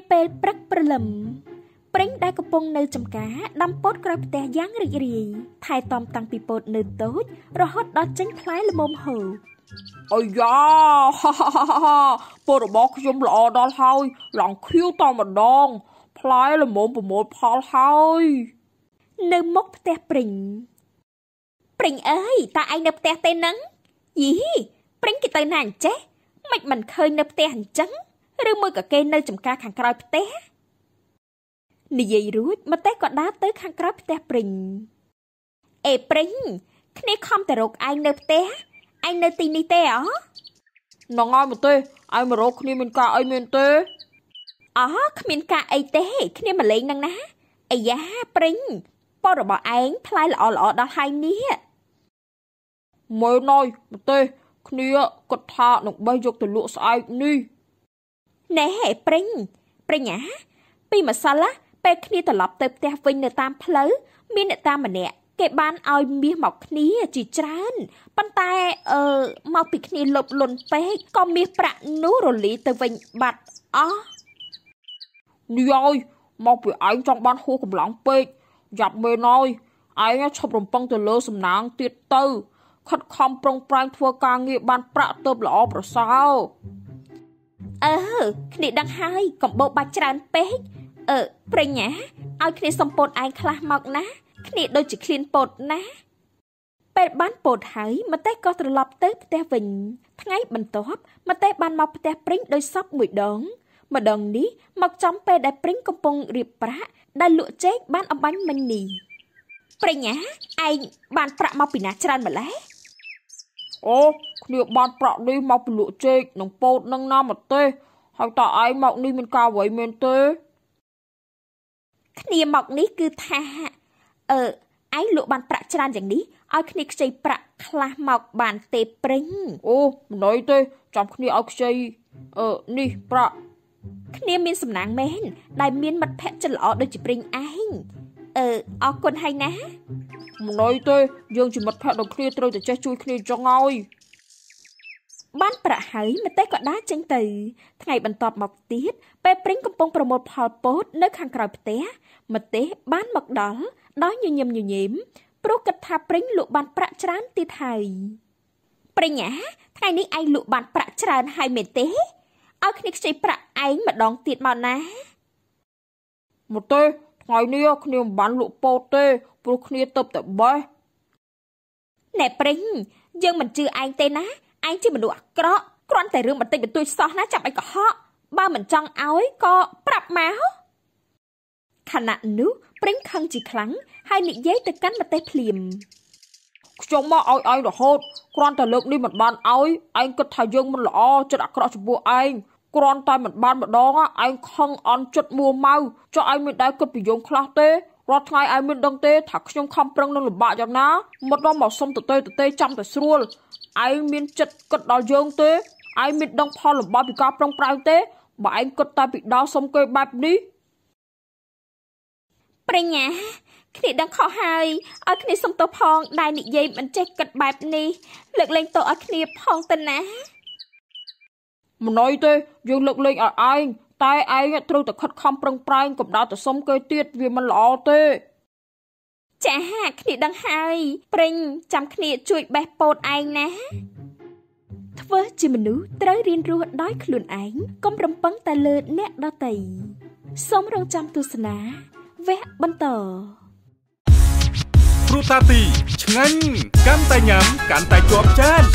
បពេលព្រឹកព្រលឹមព្រិញដែលកំពុងនៅចំការដាំពោតក្រោយផ្ទះយ៉ាងរីករាយថែទាំតាំងពីពោតនៅតូចរហូតដល់ចេញផ្លែល្មមហូរអាយ៉ាហាហាហាពោតរបស់ខ្ញុំល្អដល់ហើយ ឡើងខៀវតែម្ដង ផ្លែល្មមប្រមូលផលហើយ នៅមុខផ្ទះព្រិញព្រិញអើយតើឯងនៅផ្ទះទេនឹងយីព្រិញគេទៅណាអញ្ចេះមិនមិនឃើញនៅផ្ទះអញ្ចឹងឬមួយក៏គេនៅចំការខាងក្រោយផ្ទះនិយាយរួចម្ទេសក៏ដើរទៅខាងក្រោយផ្ទះព្រិញអេព្រិញគ្នាខំតែរកឯងនៅផ្ទះឯងនៅទីនេះទេអ្ហ៎ងងឲ្យមកទេឯងមករកគ្នាមានការអីមានទេអោះគ្មានការអីទេ គ្នាមកលេងនឹងណាអាយ៉ាព្រិញពររបស់ឯងថ្លៃល្អល្អដល់ហើយនេះមើលណយមកទេគ្នាគាត់ថានឹងបេះយកទៅលក់ស្អែកនេះណែព្រិញព្រិញា ពីម្សិលពេលគ្នាត្រឡប់ទៅផ្ទះវិញនៅតាមផ្លូវមានអ្នកតាមម្នាក់គេបានឲ្យមាសមកគ្នាជីច្រើន ប៉ុន្តែអឺមកពីគ្នាលប់លុនពេកក៏មាសប្រាក់នោះរលីទៅវិញបាត់អស់នេះអើយមកពីឯងចង់បានហួសកម្លាំងពេកយ៉ាប់មែនហើយឯងឈប់រំពឹងទៅលើសំណាងទៀតទៅខិតខំប្រឹងប្រែងធ្វើការងារបានប្រាក់ទៅល្អប្រសើរអឺគ្នាដឹងហើយកំបោបាច់ច្រើនពេកអឺប្រញ្ញាឲ្យគ្នាសំពតឯងខ្លះមកណាគ្នាដូចជាឃ្លានពតណាពេលបានពោតហើយម្ទេសក៏ត្រឡប់ទៅផ្ទះវិញ ថ្ងៃបន្ទាប់ម្ទេសបានមកផ្ទះព្រិញដោយសពមួយដង ម្ដងនេះមកចំពេលដែលព្រិញកំពុងរៀបប្រាក់ដែលលក់ចេកបានអំបញ្ញមិញនេះប្រញ្ញាឯងបានប្រាក់មកពីណាច្រើនម្ល៉េះអូគ្នាបាត់ប្រាក់នេះមកពលក់ចេកនិងពោតនឹងណាមកទេហើយតើឯងមកនេះមានការអ្វីមែនទេគ្នាមកនេះគឺថាអឺឯងលក់បានប្រាក់ច្រើនយ៉ាងនេះឲ្យគ្នាខ្ចីប្រាក់ខ្លះមកបាន ទេព្រិញអូមិនអីទេ ចាំគ្នាឲ្យខ្ចីអឺនេះប្រាក់គ្នាមាន សំណាងមែនដែលមានមិត្តភក្តិចិត្តល្អដូចជាព្រិញឯងអឺអរគុណហើយណាមិនណយទេយើងជាមិត្តភក្តិដូចគ្នាត្រូវតែចេះជួយគ្នាចឹងហើយបានប្រាក់ហើយម្ទេសក៏ដើរចេញទៅ ថ្ងៃបន្ទាប់មកទៀតពេលព្រិញកំពុង ប្រមូលផលពោតនៅខាងក្រៅផ្ទះម្ទេស បានមកដល់ដោយញញឹមញញែមព្រោះគិតថាព្រិញលក់បានប្រាក់ច្រើនទៀតហើយព្រិញអាថ្ងៃនេះឯងលក់បានប្រាក់ច្រើនហើយមែនទេឲ្យគ្នាខ្ចីប្រាក់ឯងម្ដងទៀតមកណាមកទេថ្ងៃនេះគ្នាមិនបានលក់ពោតទេព្រោះគ្នាទៅតែបេះណែព្រិញយើងមិនជឿឯងទេណាឯងជាមនុស្សអាក្រក់គ្រាន់តែរឿងបន្តិចបន្តួចសោះណាចាប់ឯកុហកបើមិនចង់ឲ្យក៏ប្រាប់មកខណៈនោះព្រិញខឹងជាខ្លាំងហើយនិយាយទៅកាន់ម្ទេសភ្លាមខ្ញុំមកឲ្យឯងរហូតគ្រាន់តែលើកនេះមិនបានឲ្យឯងគិតថាយើងមិនល្អចិត្តអាក្រក់ចំពោះឯងគ្រាន់តែមិនបានម្ដងឯងខឹងអន់ចិត្តមួម៉ៅចុះឯងមិនដែរគិតប្រយោគខ្លះទេរាល់ថ្ងៃឯងមិនដឹងទេថាខ្ញុំខំប្រឹងនឹងលំបាកយ៉ាងណាមុតដល់មកសុំតទេតទេចាំតែស្រួលឯងមានចិត្តគិតដល់យើងទេឯងមិនដឹងផលលំបាកពីការប្រឹងប្រែងទេបើឯងគិតតែពីដល់សុំគេបែបនេះប្រញ្ញា គ្នាដឹងខុសហើយឲ្យគ្នាសុំទោសផង ដែលនិយាយមិនចេះគិតបែបនេះលើកលែងទោសឲ្យគ្នាផងទៅណាមិនអីទេយើងលើកលែងឲ្យឯងតែឯងត្រូវតែខិតខំប្រឹងប្រែងកម្ដៅទៅសុំគេទៀតវាមិនល្អទេចាហាគ្នាដឹងហើយព្រិញចាំគ្នាជួយបេះពោតឯងណា ធ្វើជាមនុស្សត្រូវរៀនរស់ដោយខ្លួនឯងកុំរំពឹងតែលើអ្នកដទៃសូមរងចាំទស្សនាវគ្គបន្តព្រោះតាទីឆ្ងាញ់កាន់តែញ៉ាំកាន់តែជាប់ចាន